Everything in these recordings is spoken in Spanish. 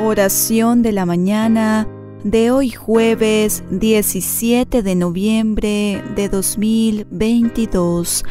Oración de la mañana de hoy jueves 17 de noviembre de 2022.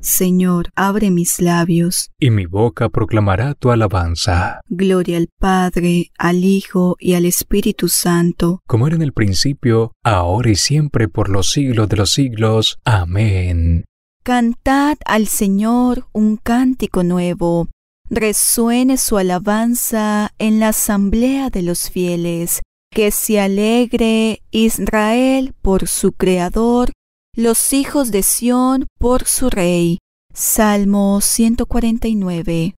Señor, abre mis labios. Y mi boca proclamará tu alabanza. Gloria al Padre, al Hijo y al Espíritu Santo. Como era en el principio, ahora y siempre, por los siglos de los siglos. Amén. Cantad al Señor un cántico nuevo resuene su alabanza en la asamblea de los fieles, que se alegre Israel por su Creador, los hijos de Sión por su Rey. Salmo 149.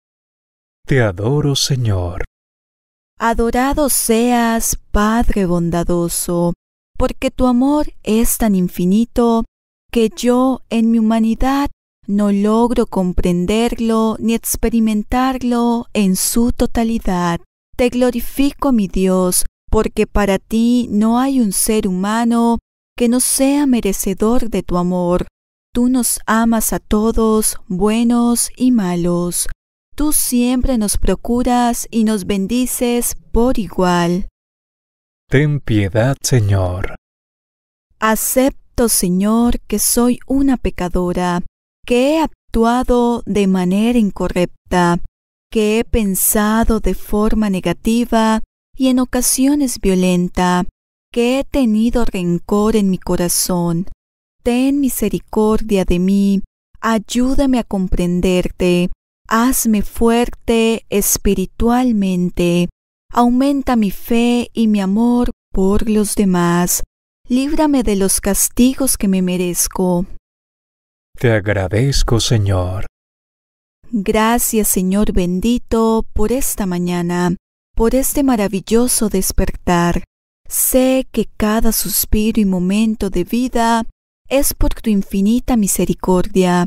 Te adoro, Señor. Adorado seas, Padre bondadoso, porque tu amor es tan infinito que yo en mi humanidad no logro comprenderlo ni experimentarlo en su totalidad. Te glorifico, mi Dios, porque para ti no hay un ser humano que no sea merecedor de tu amor. Tú nos amas a todos, buenos y malos. Tú siempre nos procuras y nos bendices por igual. Ten piedad, Señor. Acepto, Señor, que soy una pecadora que he actuado de manera incorrecta, que he pensado de forma negativa y en ocasiones violenta, que he tenido rencor en mi corazón. Ten misericordia de mí, ayúdame a comprenderte, hazme fuerte espiritualmente, aumenta mi fe y mi amor por los demás, líbrame de los castigos que me merezco. Te agradezco, Señor. Gracias, Señor bendito, por esta mañana, por este maravilloso despertar. Sé que cada suspiro y momento de vida es por tu infinita misericordia.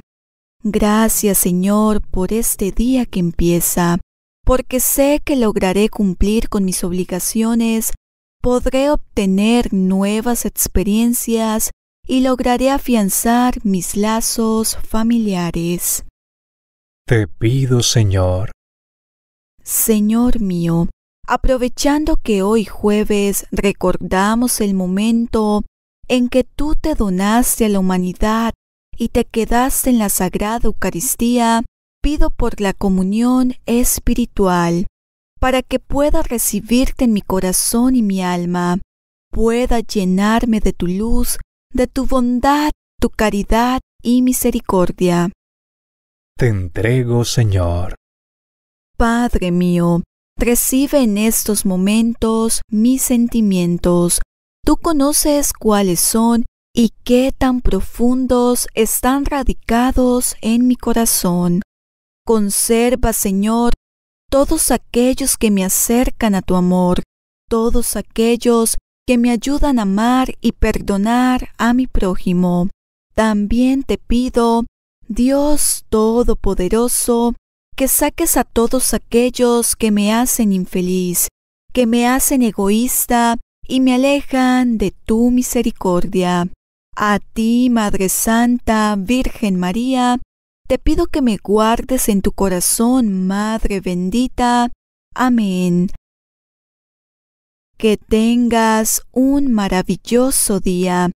Gracias, Señor, por este día que empieza, porque sé que lograré cumplir con mis obligaciones, podré obtener nuevas experiencias y lograré afianzar mis lazos familiares. Te pido, Señor. Señor mío, aprovechando que hoy jueves recordamos el momento en que tú te donaste a la humanidad y te quedaste en la Sagrada Eucaristía, pido por la comunión espiritual, para que pueda recibirte en mi corazón y mi alma, pueda llenarme de tu luz de tu bondad, tu caridad y misericordia. Te entrego, Señor. Padre mío, recibe en estos momentos mis sentimientos. Tú conoces cuáles son y qué tan profundos están radicados en mi corazón. Conserva, Señor, todos aquellos que me acercan a tu amor, todos aquellos que me ayudan a amar y perdonar a mi prójimo. También te pido, Dios Todopoderoso, que saques a todos aquellos que me hacen infeliz, que me hacen egoísta y me alejan de tu misericordia. A ti, Madre Santa, Virgen María, te pido que me guardes en tu corazón, Madre bendita. Amén. Que tengas un maravilloso día.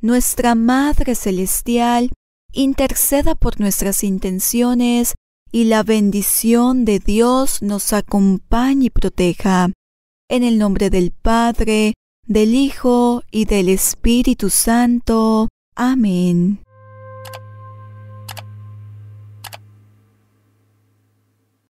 Nuestra Madre Celestial interceda por nuestras intenciones y la bendición de Dios nos acompañe y proteja. En el nombre del Padre, del Hijo y del Espíritu Santo. Amén.